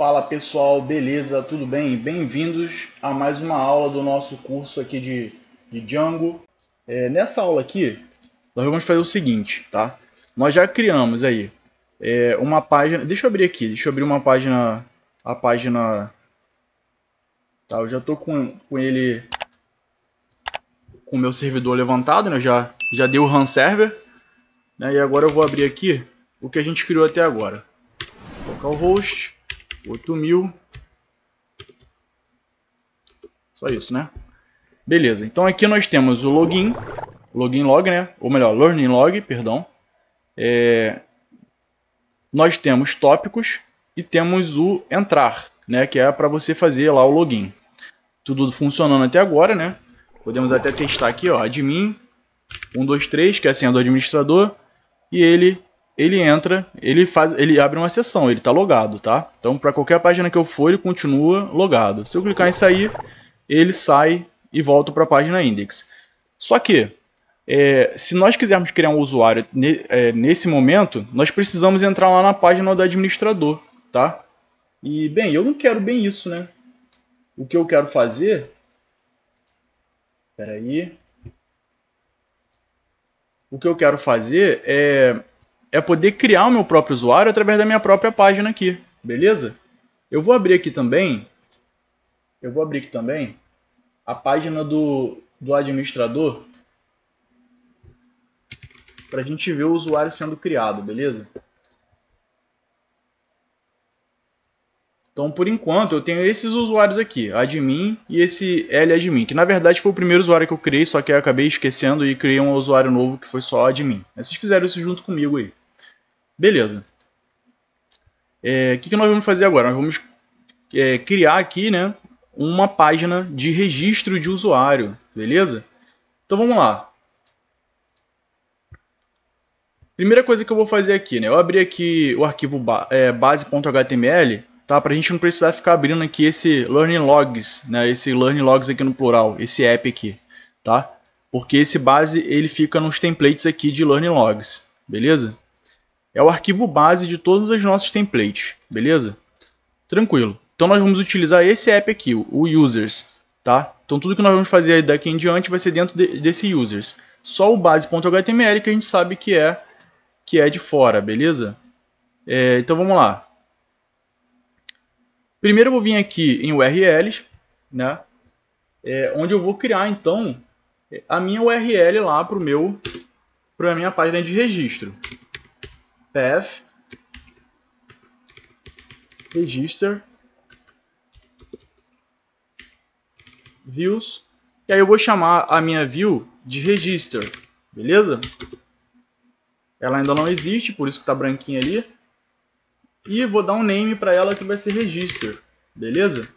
Fala pessoal, beleza? Tudo bem? Bem-vindos a mais uma aula do nosso curso aqui de, de Django. É, nessa aula aqui, nós vamos fazer o seguinte, tá? Nós já criamos aí é, uma página... Deixa eu abrir aqui, deixa eu abrir uma página... A página... Tá, eu já estou com, com ele... Com o meu servidor levantado, né? já, já dei o RAM server. Né? E agora eu vou abrir aqui o que a gente criou até agora. Vou colocar o host 8000. Só isso, né? Beleza, então aqui nós temos o login, login log, né? Ou melhor, learning log, perdão. É... Nós temos tópicos e temos o entrar, né? Que é para você fazer lá o login. Tudo funcionando até agora, né? Podemos até testar aqui, ó, admin 123, que é a senha do administrador, e ele ele entra, ele faz, ele abre uma sessão, ele está logado, tá? Então, para qualquer página que eu for, ele continua logado. Se eu clicar em sair, ele sai e volta para a página index. Só que, é, se nós quisermos criar um usuário ne, é, nesse momento, nós precisamos entrar lá na página do administrador, tá? E, bem, eu não quero bem isso, né? O que eu quero fazer... Espera aí. O que eu quero fazer é é poder criar o meu próprio usuário através da minha própria página aqui, beleza? Eu vou abrir aqui também, eu vou abrir aqui também a página do, do administrador para a gente ver o usuário sendo criado, beleza? Então, por enquanto, eu tenho esses usuários aqui, admin e esse ladmin, que na verdade foi o primeiro usuário que eu criei, só que eu acabei esquecendo e criei um usuário novo que foi só admin. Mas vocês fizeram isso junto comigo aí. Beleza. É, o é, que, que nós vamos fazer agora? Nós vamos é, criar aqui né, uma página de registro de usuário, beleza? Então vamos lá. Primeira coisa que eu vou fazer aqui, né? Eu abri aqui o arquivo ba é, base.html, tá? Pra gente não precisar ficar abrindo aqui esse learning logs, né? Esse learning logs aqui no plural, esse app aqui, tá? Porque esse base, ele fica nos templates aqui de learning logs, beleza? é o arquivo base de todos os nossos templates, beleza? Tranquilo. Então nós vamos utilizar esse app aqui, o users, tá? Então tudo que nós vamos fazer daqui em diante vai ser dentro de, desse users. Só o base.html que a gente sabe que é que é de fora, beleza? É, então vamos lá. Primeiro eu vou vir aqui em URLs, né? É, onde eu vou criar então a minha URL lá para meu para a minha página de registro path register views e aí eu vou chamar a minha view de register, beleza? Ela ainda não existe, por isso que tá branquinha ali. E vou dar um name para ela que vai ser register, beleza?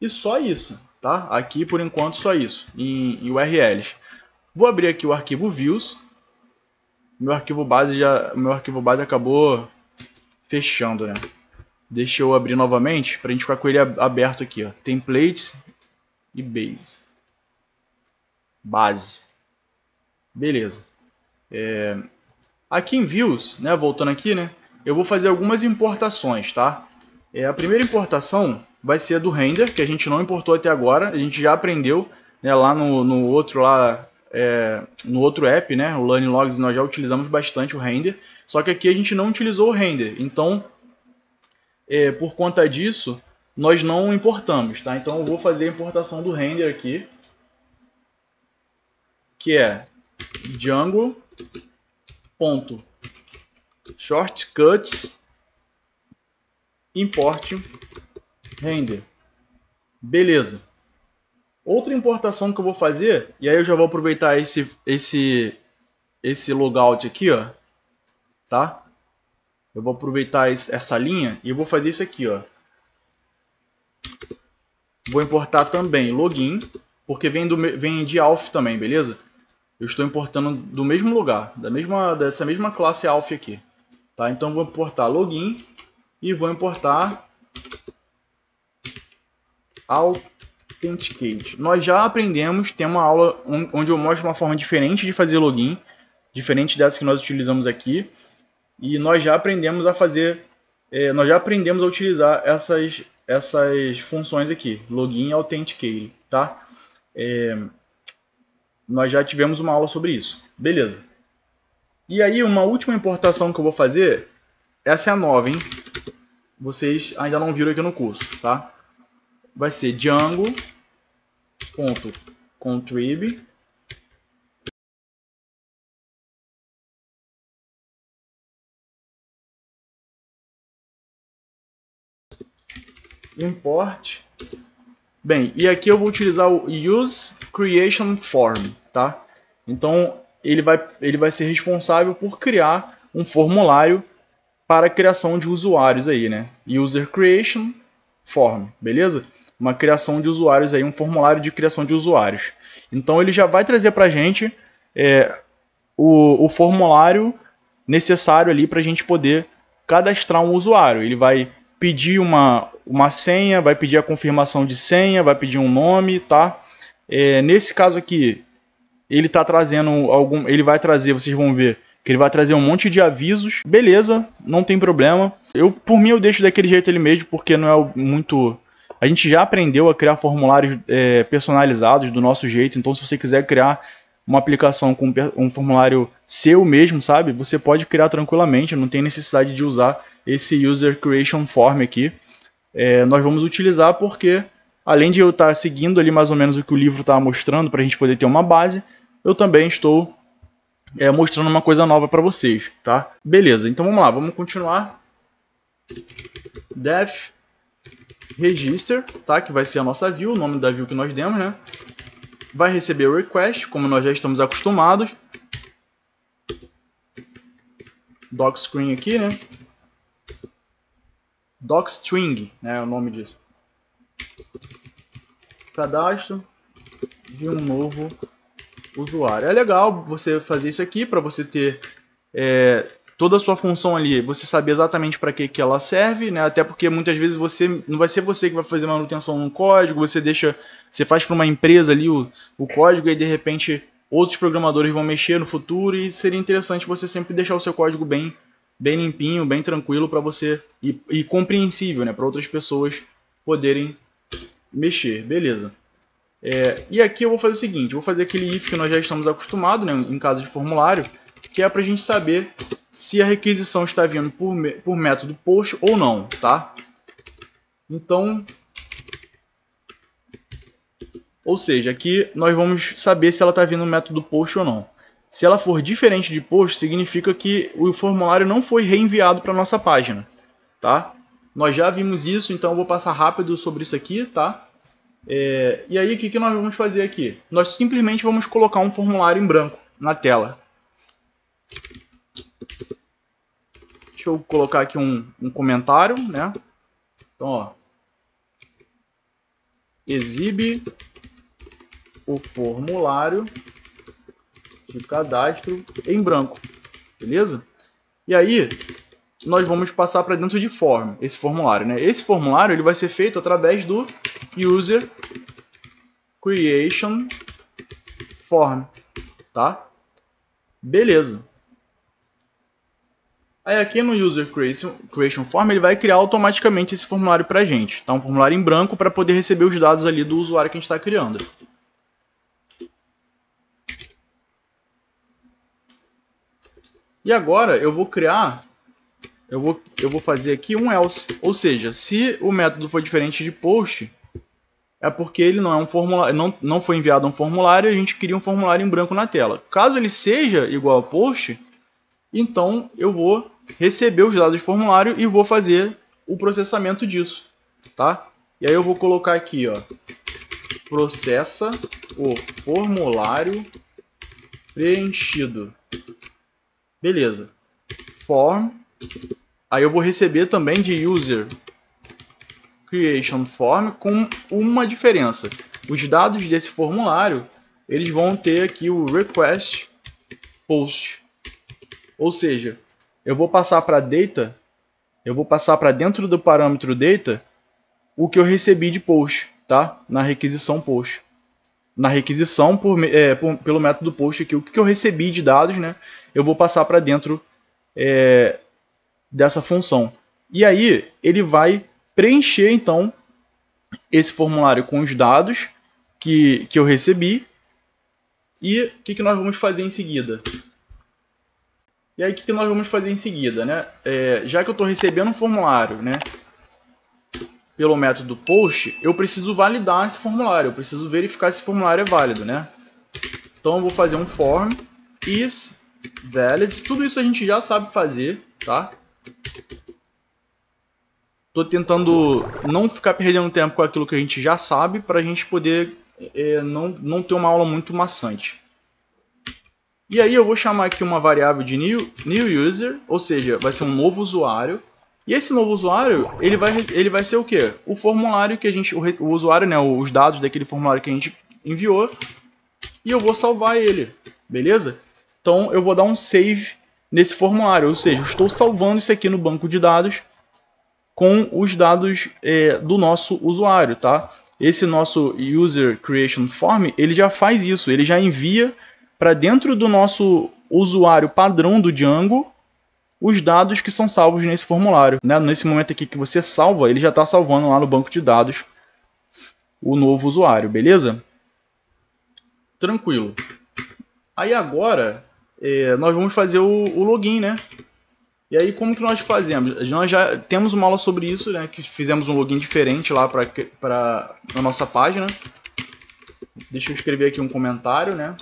E só isso, tá? Aqui por enquanto só isso, em, em URLs. Vou abrir aqui o arquivo views meu arquivo base já, meu arquivo base acabou fechando, né? Deixa eu abrir novamente para a gente ficar com ele aberto aqui, ó. Templates e base. Base. Beleza. É... Aqui em Views, né, voltando aqui, né, eu vou fazer algumas importações, tá? É, a primeira importação vai ser a do render, que a gente não importou até agora, a gente já aprendeu né, lá no, no outro lá é, no outro app, né, o Learning Logs, nós já utilizamos bastante o render, só que aqui a gente não utilizou o render, então é, por conta disso nós não importamos, tá? Então eu vou fazer a importação do render aqui, que é django.shortcuts import render. Beleza. Outra importação que eu vou fazer, e aí eu já vou aproveitar esse, esse, esse logout aqui, ó, tá? Eu vou aproveitar essa linha e vou fazer isso aqui, ó. Vou importar também login, porque vem, do, vem de alf também, beleza? Eu estou importando do mesmo lugar, da mesma, dessa mesma classe alf aqui. Tá? Então vou importar login e vou importar alt Authenticate. Nós já aprendemos, tem uma aula onde eu mostro uma forma diferente de fazer login, diferente dessa que nós utilizamos aqui. E nós já aprendemos a fazer, é, nós já aprendemos a utilizar essas, essas funções aqui, login e authenticate, tá? É, nós já tivemos uma aula sobre isso, beleza. E aí uma última importação que eu vou fazer, essa é a nova, hein? Vocês ainda não viram aqui no curso, tá? vai ser django.contrib import. Bem, e aqui eu vou utilizar o use creation form, tá? Então, ele vai, ele vai ser responsável por criar um formulário para criação de usuários aí, né? User creation form, beleza? uma criação de usuários aí, um formulário de criação de usuários. Então ele já vai trazer para a gente é, o, o, formulário necessário ali para a gente poder cadastrar um usuário. Ele vai pedir uma, uma senha, vai pedir a confirmação de senha, vai pedir um nome, tá? É, nesse caso aqui, ele está trazendo algum, ele vai trazer, vocês vão ver, que ele vai trazer um monte de avisos. Beleza, não tem problema. Eu por mim eu deixo daquele jeito ele mesmo, porque não é muito a gente já aprendeu a criar formulários é, personalizados do nosso jeito, então se você quiser criar uma aplicação com um formulário seu mesmo, sabe? Você pode criar tranquilamente, não tem necessidade de usar esse User Creation Form aqui. É, nós vamos utilizar porque, além de eu estar seguindo ali mais ou menos o que o livro está mostrando para a gente poder ter uma base, eu também estou é, mostrando uma coisa nova para vocês, tá? Beleza, então vamos lá, vamos continuar. Def register, tá? Que vai ser a nossa view, o nome da view que nós demos, né? Vai receber o request, como nós já estamos acostumados. Doc screen aqui, né? Doc string, né? É o nome disso. Cadastro de um novo usuário. É legal você fazer isso aqui para você ter é, toda a sua função ali, você sabe exatamente para que, que ela serve, né? Até porque muitas vezes você não vai ser você que vai fazer manutenção no código, você deixa, você faz para uma empresa ali o, o código e de repente outros programadores vão mexer no futuro e seria interessante você sempre deixar o seu código bem bem limpinho, bem tranquilo para você e, e compreensível, né, para outras pessoas poderem mexer. Beleza. É, e aqui eu vou fazer o seguinte, vou fazer aquele if que nós já estamos acostumados, né, em caso de formulário que é para a gente saber se a requisição está vindo por, por método post ou não, tá? Então, ou seja, aqui nós vamos saber se ela está vindo no método post ou não. Se ela for diferente de post, significa que o formulário não foi reenviado para nossa página, tá? Nós já vimos isso, então eu vou passar rápido sobre isso aqui, tá? É, e aí, o que, que nós vamos fazer aqui? Nós simplesmente vamos colocar um formulário em branco na tela, Deixa eu colocar aqui um, um comentário, né? Então, ó. Exibe o formulário de cadastro em branco, beleza? E aí, nós vamos passar para dentro de form, esse formulário, né? Esse formulário ele vai ser feito através do user creation form, tá? Beleza. Aí aqui no User Creation, Creation Form ele vai criar automaticamente esse formulário para a gente. Tá? Um formulário em branco para poder receber os dados ali do usuário que a gente está criando. E agora eu vou criar, eu vou, eu vou fazer aqui um else. Ou seja, se o método for diferente de post, é porque ele não é um formulário, não, não foi enviado um formulário, e a gente cria um formulário em branco na tela. Caso ele seja igual a post, então eu vou receber os dados de formulário e vou fazer o processamento disso, tá? E aí eu vou colocar aqui, ó, processa o formulário preenchido. Beleza. Form. Aí eu vou receber também de user creation form com uma diferença. Os dados desse formulário, eles vão ter aqui o request post ou seja, eu vou passar para data, eu vou passar para dentro do parâmetro data o que eu recebi de post, tá? Na requisição post. Na requisição por, é, por, pelo método post aqui, o que eu recebi de dados, né? Eu vou passar para dentro é, dessa função. E aí ele vai preencher então esse formulário com os dados que, que eu recebi. E o que, que nós vamos fazer em seguida? E aí o que nós vamos fazer em seguida, né? É, já que eu estou recebendo um formulário, né? Pelo método post, eu preciso validar esse formulário, eu preciso verificar se esse formulário é válido, né? Então eu vou fazer um form is valid, tudo isso a gente já sabe fazer, tá? tentando não ficar perdendo tempo com aquilo que a gente já sabe para a gente poder é, não, não ter uma aula muito maçante. E aí eu vou chamar aqui uma variável de new, new user, ou seja, vai ser um novo usuário. E esse novo usuário, ele vai, ele vai ser o quê? O formulário que a gente, o, o usuário, né, os dados daquele formulário que a gente enviou. E eu vou salvar ele, beleza? Então eu vou dar um save nesse formulário, ou seja, estou salvando isso aqui no banco de dados com os dados é, do nosso usuário, tá? Esse nosso user creation form, ele já faz isso, ele já envia para dentro do nosso usuário padrão do Django os dados que são salvos nesse formulário. Né? Nesse momento aqui que você salva, ele já está salvando lá no banco de dados o novo usuário, beleza? Tranquilo. Aí agora é, nós vamos fazer o, o, login, né? E aí como que nós fazemos? Nós já temos uma aula sobre isso, né? Que fizemos um login diferente lá para a nossa página. Deixa eu escrever aqui um comentário, né?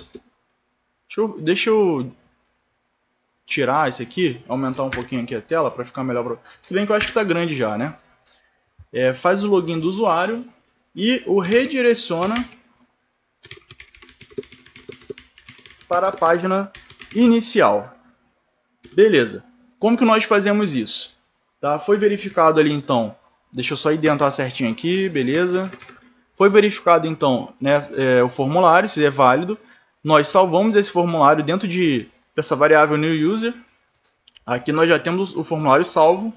Deixa eu, deixa eu tirar esse aqui, aumentar um pouquinho aqui a tela para ficar melhor. Pra... Se bem que eu acho que está grande já, né? É, faz o login do usuário e o redireciona para a página inicial. Beleza. Como que nós fazemos isso? Tá? Foi verificado ali então, deixa eu só identar certinho aqui, beleza. Foi verificado então né, é, o formulário, se é válido. Nós salvamos esse formulário dentro de, dessa variável new user. Aqui nós já temos o formulário salvo.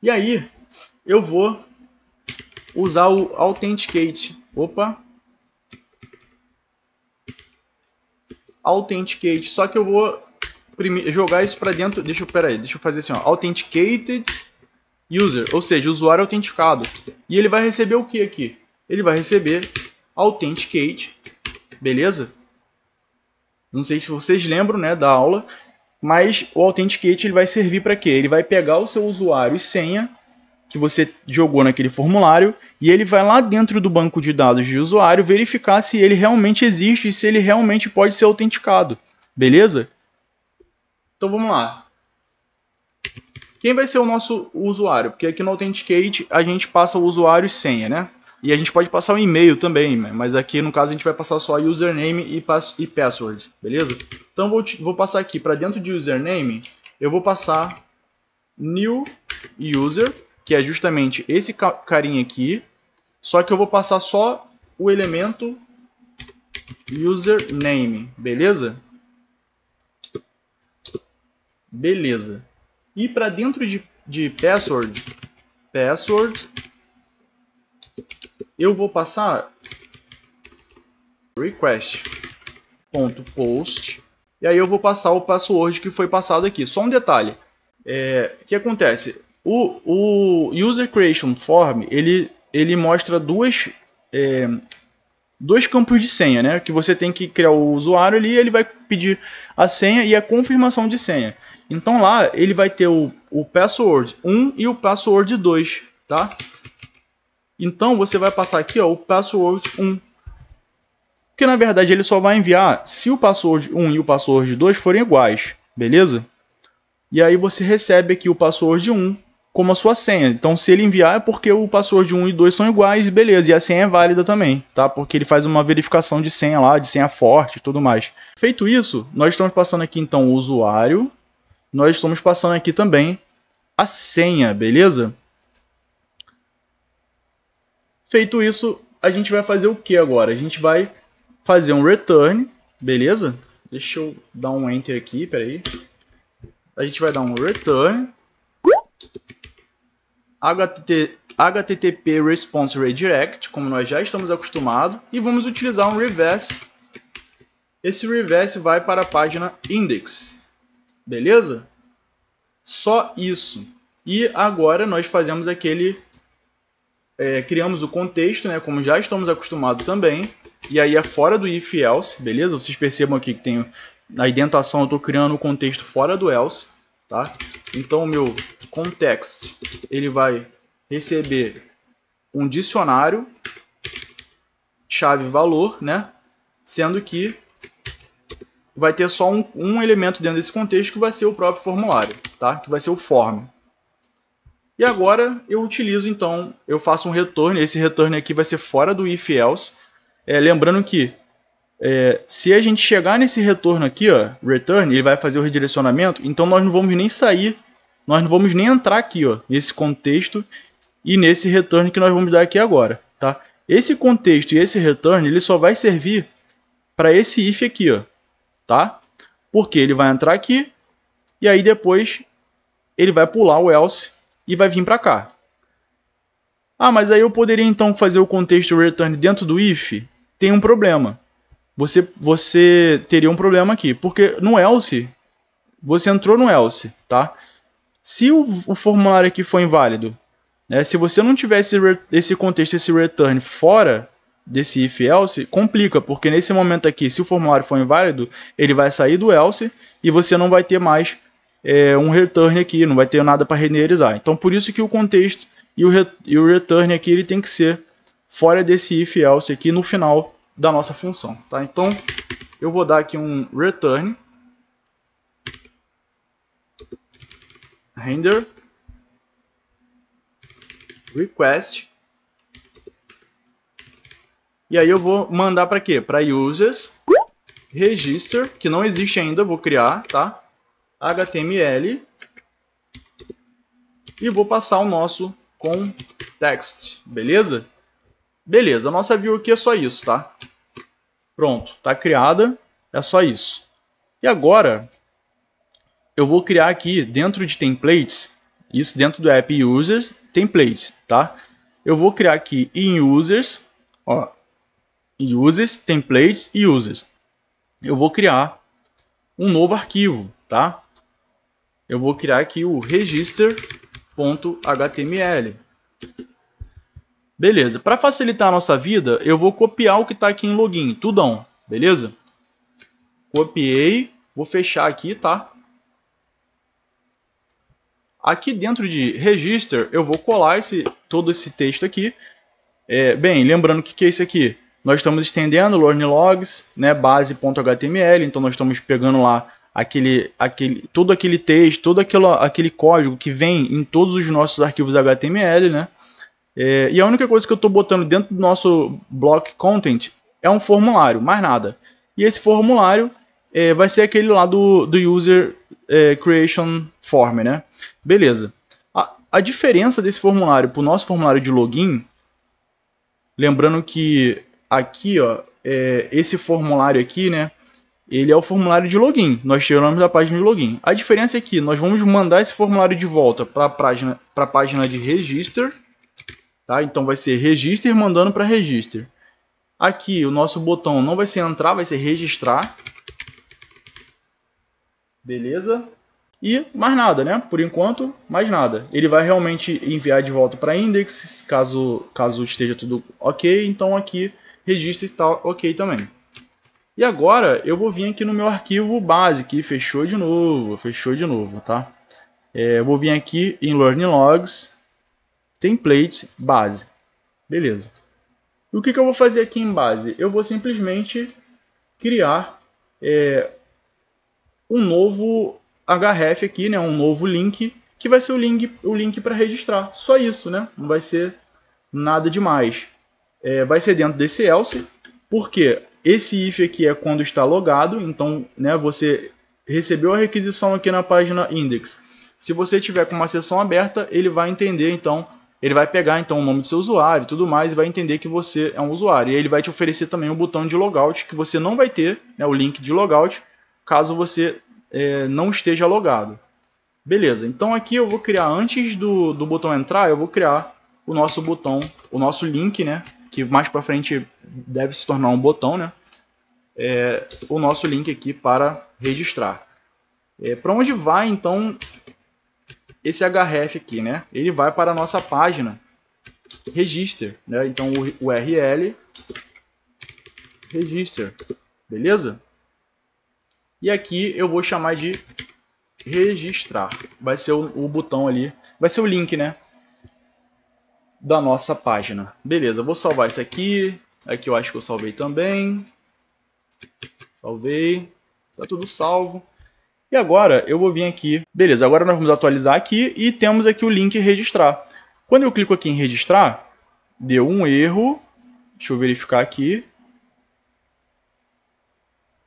E aí eu vou usar o authenticate. Opa! Authenticate. Só que eu vou jogar isso para dentro. Deixa eu, aí. deixa eu fazer assim, ó. Authenticated user, ou seja, usuário autenticado. E ele vai receber o que aqui? Ele vai receber authenticate, beleza? Não sei se vocês lembram né, da aula, mas o Authenticate ele vai servir para quê? Ele vai pegar o seu usuário e senha que você jogou naquele formulário e ele vai lá dentro do banco de dados de usuário verificar se ele realmente existe e se ele realmente pode ser autenticado. Beleza? Então vamos lá. Quem vai ser o nosso usuário? Porque aqui no Authenticate a gente passa o usuário e senha, né? E a gente pode passar um e-mail também, né? mas aqui no caso a gente vai passar só username e, pass e password, beleza? Então vou, vou passar aqui para dentro de username, eu vou passar new user, que é justamente esse carinha aqui, só que eu vou passar só o elemento username, beleza? Beleza. E para dentro de, de password, password eu vou passar request.post e aí eu vou passar o password que foi passado aqui. Só um detalhe, é, o que acontece? O, o user creation form ele, ele mostra duas é, dois campos de senha, né? Que você tem que criar o usuário ali, ele vai pedir a senha e a confirmação de senha. Então lá ele vai ter o, o password 1 e o password 2, tá? Então você vai passar aqui ó, o password 1. Porque na verdade ele só vai enviar se o password 1 e o password 2 forem iguais, beleza? E aí você recebe aqui o password 1 como a sua senha. Então se ele enviar é porque o password 1 e 2 são iguais, beleza. E a senha é válida também, tá? Porque ele faz uma verificação de senha lá, de senha forte e tudo mais. Feito isso, nós estamos passando aqui então o usuário. Nós estamos passando aqui também a senha, beleza? Feito isso, a gente vai fazer o que agora? A gente vai fazer um return, beleza? Deixa eu dar um enter aqui, peraí. A gente vai dar um return. HTTP Response Redirect, como nós já estamos acostumados. E vamos utilizar um reverse. Esse reverse vai para a página index. Beleza? Só isso. E agora nós fazemos aquele é, criamos o contexto, né, como já estamos acostumados também, e aí é fora do if else, beleza? Vocês percebam aqui que tem na identação eu estou criando o contexto fora do else, tá? Então o meu context, ele vai receber um dicionário chave valor, né? Sendo que vai ter só um, um, elemento dentro desse contexto que vai ser o próprio formulário, tá? Que vai ser o form. E agora eu utilizo, então, eu faço um retorno, esse retorno aqui vai ser fora do if else. É, lembrando que é, se a gente chegar nesse retorno aqui, ó, return, ele vai fazer o redirecionamento, então nós não vamos nem sair, nós não vamos nem entrar aqui, ó, nesse contexto e nesse return que nós vamos dar aqui agora, tá? Esse contexto e esse return, ele só vai servir para esse if aqui, ó, tá? Porque ele vai entrar aqui e aí depois ele vai pular o else e vai vir para cá. Ah, mas aí eu poderia então fazer o contexto return dentro do if? Tem um problema. Você, você teria um problema aqui, porque no else, você entrou no else, tá? Se o, o formulário aqui for inválido, né, se você não tivesse esse, esse contexto, esse return fora desse if else complica, porque nesse momento aqui, se o formulário for inválido, ele vai sair do else e você não vai ter mais é, um return aqui, não vai ter nada para renderizar. Então por isso que o contexto e o, re, e o return aqui ele tem que ser fora desse if else aqui no final da nossa função. Tá? Então eu vou dar aqui um return render request e aí eu vou mandar para quê? Para users register, que não existe ainda, vou criar, tá? HTML e vou passar o nosso com text, beleza? Beleza, a nossa view aqui é só isso, tá? Pronto, tá criada, é só isso. E agora, eu vou criar aqui dentro de templates, isso dentro do app users, templates, tá? Eu vou criar aqui em users, ó, users, templates e users. Eu vou criar um novo arquivo, tá? eu vou criar aqui o register.html. Beleza, para facilitar a nossa vida, eu vou copiar o que está aqui em login, tudão, beleza? Copiei, vou fechar aqui, tá? Aqui dentro de register, eu vou colar esse, todo esse texto aqui. É, bem, lembrando o que, que é isso aqui? Nós estamos estendendo learn logs, né, base.html, então nós estamos pegando lá aquele, aquele, todo aquele texto, todo aquilo, aquele código que vem em todos os nossos arquivos HTML, né? É, e a única coisa que eu estou botando dentro do nosso block content é um formulário, mais nada. E esse formulário é, vai ser aquele lá do, do user é, creation form, né? Beleza. A, a diferença desse formulário para o nosso formulário de login, lembrando que aqui, ó, é, esse formulário aqui, né? ele é o formulário de login. Nós tiramos a página de login. A diferença é que nós vamos mandar esse formulário de volta para a página, a página de register. Tá? Então vai ser register mandando para register. Aqui o nosso botão não vai ser entrar, vai ser registrar. Beleza? E mais nada, né? Por enquanto, mais nada. Ele vai realmente enviar de volta para index, caso, caso esteja tudo ok. Então aqui register está ok também. E agora eu vou vir aqui no meu arquivo base, que fechou de novo, fechou de novo, tá? É, vou vir aqui em Learning Logs, Template, Base. Beleza. E o que, que eu vou fazer aqui em base? Eu vou simplesmente criar é, um novo href aqui, né? um novo link, que vai ser o link, o link para registrar. Só isso, né? Não vai ser nada demais. É, vai ser dentro desse else, porque esse if aqui é quando está logado, então né, você recebeu a requisição aqui na página index. Se você tiver com uma sessão aberta, ele vai entender então, ele vai pegar então o nome do seu usuário e tudo mais e vai entender que você é um usuário. E ele vai te oferecer também o um botão de logout que você não vai ter, né, o link de logout, caso você é, não esteja logado. Beleza, então aqui eu vou criar, antes do, do botão entrar, eu vou criar o nosso botão, o nosso link, né, que mais para frente deve se tornar um botão, né? É, o nosso link aqui para registrar. É, para onde vai então esse href aqui, né? Ele vai para a nossa página register, né? Então o URL register, beleza? E aqui eu vou chamar de registrar. Vai ser o, o botão ali, vai ser o link, né? da nossa página. Beleza, vou salvar isso aqui. Aqui eu acho que eu salvei também. Salvei. Tá tudo salvo. E agora eu vou vir aqui. Beleza, agora nós vamos atualizar aqui e temos aqui o link registrar. Quando eu clico aqui em registrar, deu um erro. Deixa eu verificar aqui.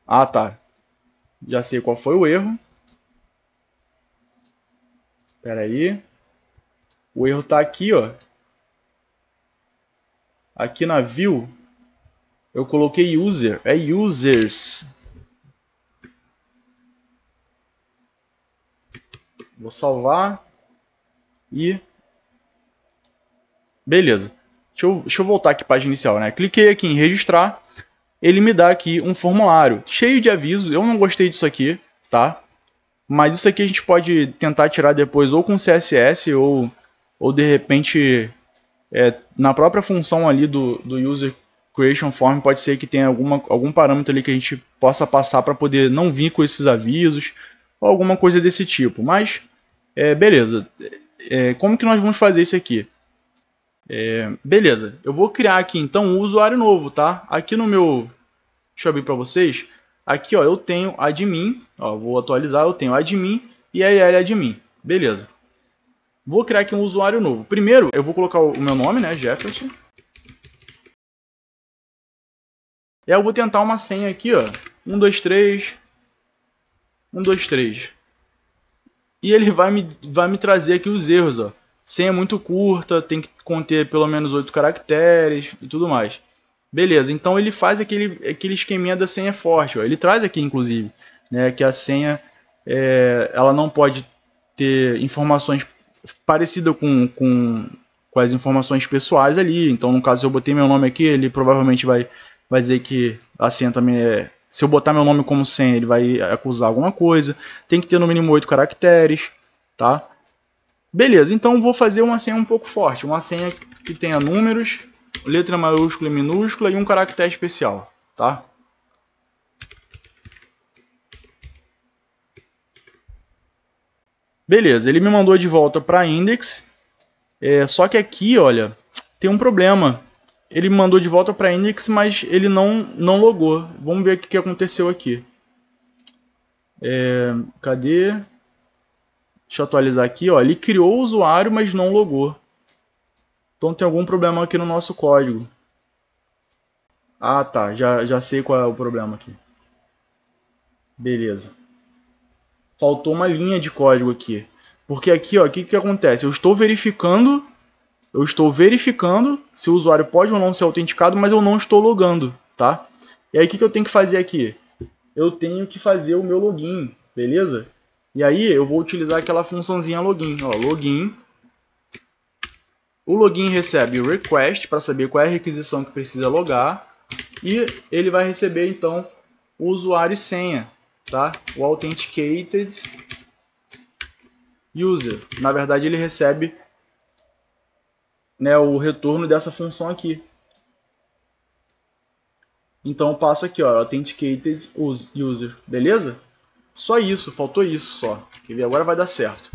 Ah, tá. Já sei qual foi o erro. Espera aí. O erro está aqui, ó. Aqui na view, eu coloquei user, é users. Vou salvar e... Beleza. Deixa eu, deixa eu voltar aqui para a página inicial, né? Cliquei aqui em registrar, ele me dá aqui um formulário cheio de avisos. Eu não gostei disso aqui, tá? Mas isso aqui a gente pode tentar tirar depois ou com CSS ou, ou de repente é, na própria função ali do, do user creation form pode ser que tenha alguma, algum parâmetro ali que a gente possa passar para poder não vir com esses avisos ou alguma coisa desse tipo. Mas, é, beleza. É, como que nós vamos fazer isso aqui? É, beleza, eu vou criar aqui então um usuário novo, tá? Aqui no meu... Deixa eu abrir para vocês. Aqui ó, eu tenho admin, ó, vou atualizar, eu tenho admin e a admin. Beleza. Vou criar aqui um usuário novo. Primeiro, eu vou colocar o meu nome, né, Jefferson. E aí eu vou tentar uma senha aqui, ó. 1, 2, 3. 1, 2, 3. E ele vai me, vai me trazer aqui os erros, ó. Senha muito curta, tem que conter pelo menos 8 caracteres e tudo mais. Beleza, então ele faz aquele, aquele esqueminha da senha forte, ó. Ele traz aqui, inclusive, né, que a senha é, ela não pode ter informações parecida com, com, com as informações pessoais ali. Então, no caso, se eu botei meu nome aqui, ele provavelmente vai, vai dizer que a senha também é. Se eu botar meu nome como senha, ele vai acusar alguma coisa. Tem que ter no mínimo oito caracteres, tá? Beleza, então vou fazer uma senha um pouco forte. Uma senha que tenha números, letra maiúscula e minúscula e um caractere especial, tá? Beleza, ele me mandou de volta para index. É, só que aqui, olha, tem um problema. Ele me mandou de volta para index, mas ele não, não logou. Vamos ver o que aconteceu aqui. É, cadê? Deixa eu atualizar aqui. Ó, ele criou o usuário, mas não logou. Então tem algum problema aqui no nosso código. Ah, tá. Já, já sei qual é o problema aqui. Beleza faltou uma linha de código aqui. Porque aqui, o que, que acontece? Eu estou verificando, eu estou verificando se o usuário pode ou não ser autenticado, mas eu não estou logando, tá? E aí o que, que eu tenho que fazer aqui? Eu tenho que fazer o meu login, beleza? E aí eu vou utilizar aquela funçãozinha login, ó, login. O login recebe o request para saber qual é a requisição que precisa logar e ele vai receber então o usuário e senha, tá? o Authenticated User. Na verdade, ele recebe né, o retorno dessa função aqui. Então eu passo aqui, ó, Authenticated User, beleza? Só isso, faltou isso só. Quer ver? Agora vai dar certo.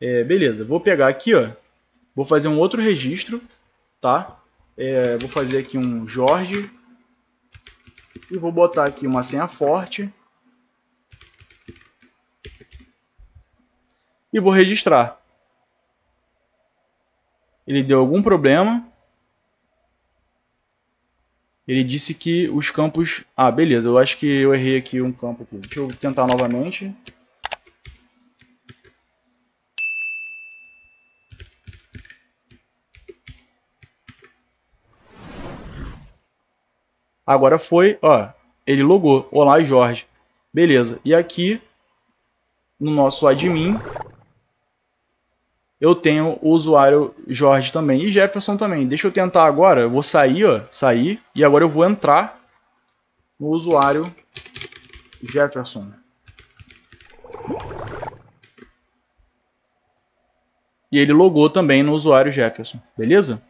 É, beleza, vou pegar aqui, ó, vou fazer um outro registro, tá? É, vou fazer aqui um Jorge e vou botar aqui uma senha forte e vou registrar. Ele deu algum problema. Ele disse que os campos... Ah, beleza, eu acho que eu errei aqui um campo. Aqui. Deixa eu tentar novamente. Agora foi, ó, ele logou. Olá, Jorge. Beleza, e aqui no nosso admin eu tenho o usuário Jorge também. E Jefferson também. Deixa eu tentar agora. Eu vou sair, ó. Sair. E agora eu vou entrar no usuário Jefferson. E ele logou também no usuário Jefferson. Beleza?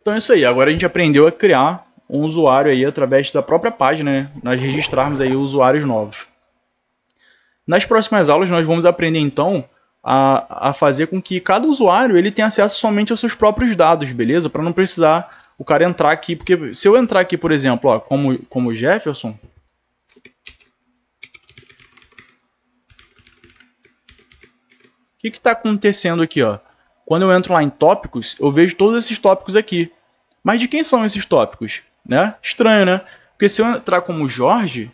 Então é isso aí. Agora a gente aprendeu a criar um usuário aí através da própria página, né? Nós registrarmos aí usuários novos. Nas próximas aulas nós vamos aprender então a, a fazer com que cada usuário ele tenha acesso somente aos seus próprios dados, beleza? Para não precisar o cara entrar aqui, porque se eu entrar aqui, por exemplo, ó, como, como Jefferson, O que está acontecendo aqui? Ó? Quando eu entro lá em tópicos, eu vejo todos esses tópicos aqui. Mas de quem são esses tópicos? Né? Estranho, né? Porque se eu entrar como Jorge,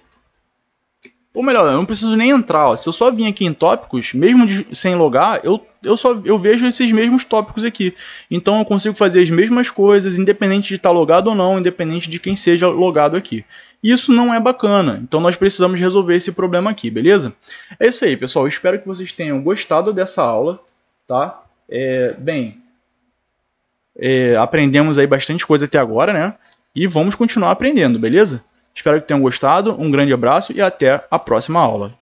ou melhor, eu não preciso nem entrar. Ó. Se eu só vim aqui em tópicos, mesmo de, sem logar, eu, eu só eu vejo esses mesmos tópicos aqui. Então eu consigo fazer as mesmas coisas, independente de estar tá logado ou não, independente de quem seja logado aqui. Isso não é bacana. Então nós precisamos resolver esse problema aqui, beleza? É isso aí, pessoal. Eu espero que vocês tenham gostado dessa aula, tá? É, bem, é, aprendemos aí bastante coisa até agora, né? E vamos continuar aprendendo, beleza? Espero que tenham gostado, um grande abraço e até a próxima aula.